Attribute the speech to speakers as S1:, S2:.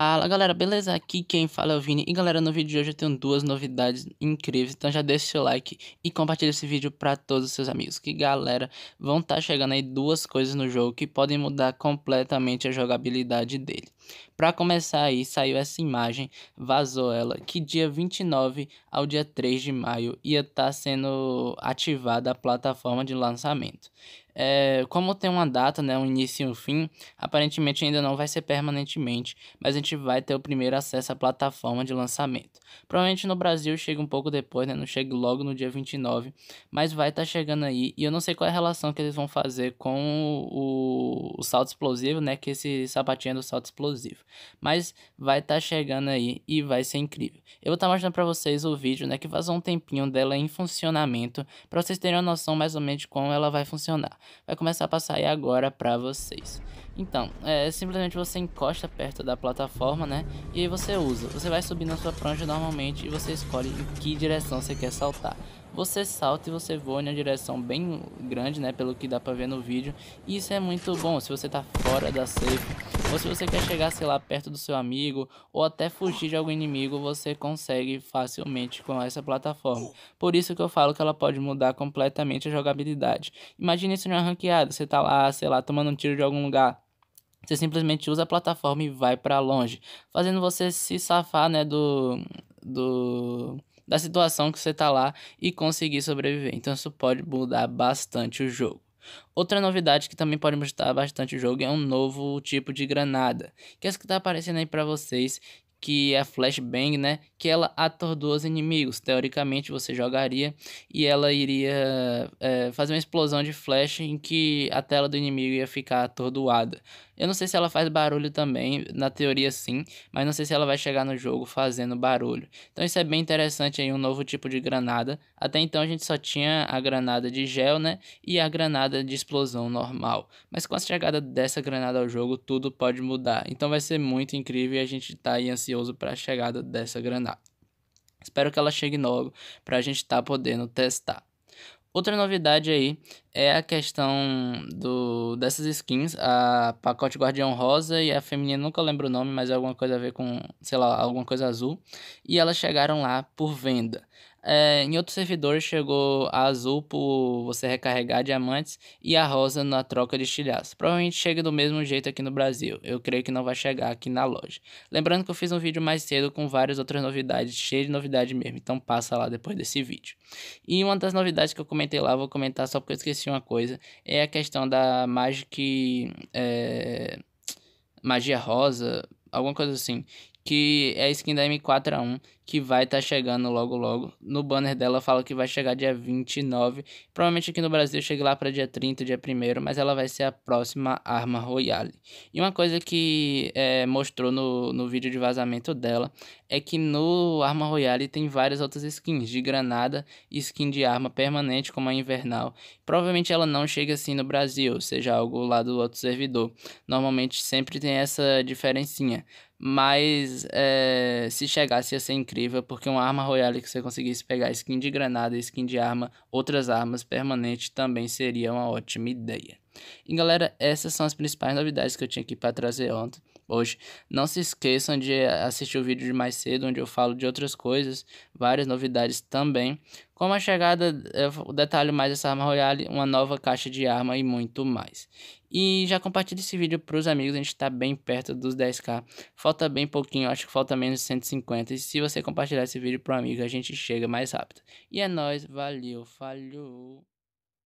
S1: Fala galera, beleza? Aqui quem fala é o Vini E galera, no vídeo de hoje eu tenho duas novidades incríveis Então já deixa o seu like e compartilha esse vídeo pra todos os seus amigos Que galera, vão estar tá chegando aí duas coisas no jogo Que podem mudar completamente a jogabilidade dele para começar aí, saiu essa imagem, vazou ela, que dia 29 ao dia 3 de maio ia estar tá sendo ativada a plataforma de lançamento. É, como tem uma data, né, um início e um fim, aparentemente ainda não vai ser permanentemente, mas a gente vai ter o primeiro acesso à plataforma de lançamento. Provavelmente no Brasil chega um pouco depois, né, não chega logo no dia 29, mas vai estar tá chegando aí, e eu não sei qual é a relação que eles vão fazer com o, o salto explosivo, né, que esse sapatinho é do salto explosivo exclusivo. Mas vai estar tá chegando aí e vai ser incrível. Eu vou estar tá mostrando para vocês o vídeo, né, que vazou um tempinho dela em funcionamento, para vocês terem uma noção mais ou menos de como ela vai funcionar. Vai começar a passar aí agora para vocês. Então, é, simplesmente você encosta perto da plataforma, né, e aí você usa. Você vai subir na sua prancha normalmente e você escolhe em que direção você quer saltar você salta e você voa em uma direção bem grande, né? Pelo que dá pra ver no vídeo. E isso é muito bom se você tá fora da safe ou se você quer chegar, sei lá, perto do seu amigo ou até fugir de algum inimigo, você consegue facilmente com essa plataforma. Por isso que eu falo que ela pode mudar completamente a jogabilidade. Imagine isso numa ranqueada, você tá lá, sei lá, tomando um tiro de algum lugar. Você simplesmente usa a plataforma e vai para longe, fazendo você se safar, né, do do da situação que você tá lá e conseguir sobreviver. Então isso pode mudar bastante o jogo. Outra novidade que também pode mostrar bastante o jogo é um novo tipo de granada, que é essa que está aparecendo aí para vocês, que é a flashbang, né? Que ela atordoa os inimigos. Teoricamente você jogaria e ela iria é, fazer uma explosão de flash em que a tela do inimigo ia ficar atordoada. Eu não sei se ela faz barulho também, na teoria sim, mas não sei se ela vai chegar no jogo fazendo barulho. Então isso é bem interessante aí, um novo tipo de granada. Até então a gente só tinha a granada de gel, né? E a granada de explosão normal. Mas com a chegada dessa granada ao jogo, tudo pode mudar. Então vai ser muito incrível e a gente tá aí ansioso ansioso para a chegada dessa granada. Espero que ela chegue logo para a gente estar tá podendo testar. Outra novidade aí é a questão do dessas skins, a pacote Guardião Rosa e a feminina, nunca lembro o nome, mas é alguma coisa a ver com, sei lá, alguma coisa azul, e elas chegaram lá por venda. É, em outro servidor chegou a azul por você recarregar diamantes e a rosa na troca de estilhaço. Provavelmente chega do mesmo jeito aqui no Brasil. Eu creio que não vai chegar aqui na loja. Lembrando que eu fiz um vídeo mais cedo com várias outras novidades, cheio de novidade mesmo. Então passa lá depois desse vídeo. E uma das novidades que eu comentei lá, vou comentar só porque eu esqueci uma coisa, é a questão da Magic. É, magia rosa, alguma coisa assim, que é a skin da M4A1 que vai estar tá chegando logo logo. No banner dela fala que vai chegar dia 29. Provavelmente aqui no Brasil chegue lá para dia 30, dia 1 mas ela vai ser a próxima arma Royale. E uma coisa que é, mostrou no, no vídeo de vazamento dela é que no Arma Royale tem várias outras skins, de granada e skin de arma permanente, como a Invernal. Provavelmente ela não chega assim no Brasil, seja algo lá do outro servidor. Normalmente sempre tem essa diferencinha. Mas é, se chegasse ia ser incrível, porque uma arma royale que você conseguisse pegar skin de granada, skin de arma, outras armas permanentes também seria uma ótima ideia. E galera, essas são as principais novidades que eu tinha aqui para trazer ontem, hoje. Não se esqueçam de assistir o vídeo de mais cedo, onde eu falo de outras coisas, várias novidades também, como a chegada, eh, o detalhe mais dessa arma Royale, uma nova caixa de arma e muito mais. E já compartilhe esse vídeo para os amigos, a gente está bem perto dos 10k. Falta bem pouquinho, acho que falta menos de 150. E se você compartilhar esse vídeo para um amigo, a gente chega mais rápido. E é nóis, valeu, falhou.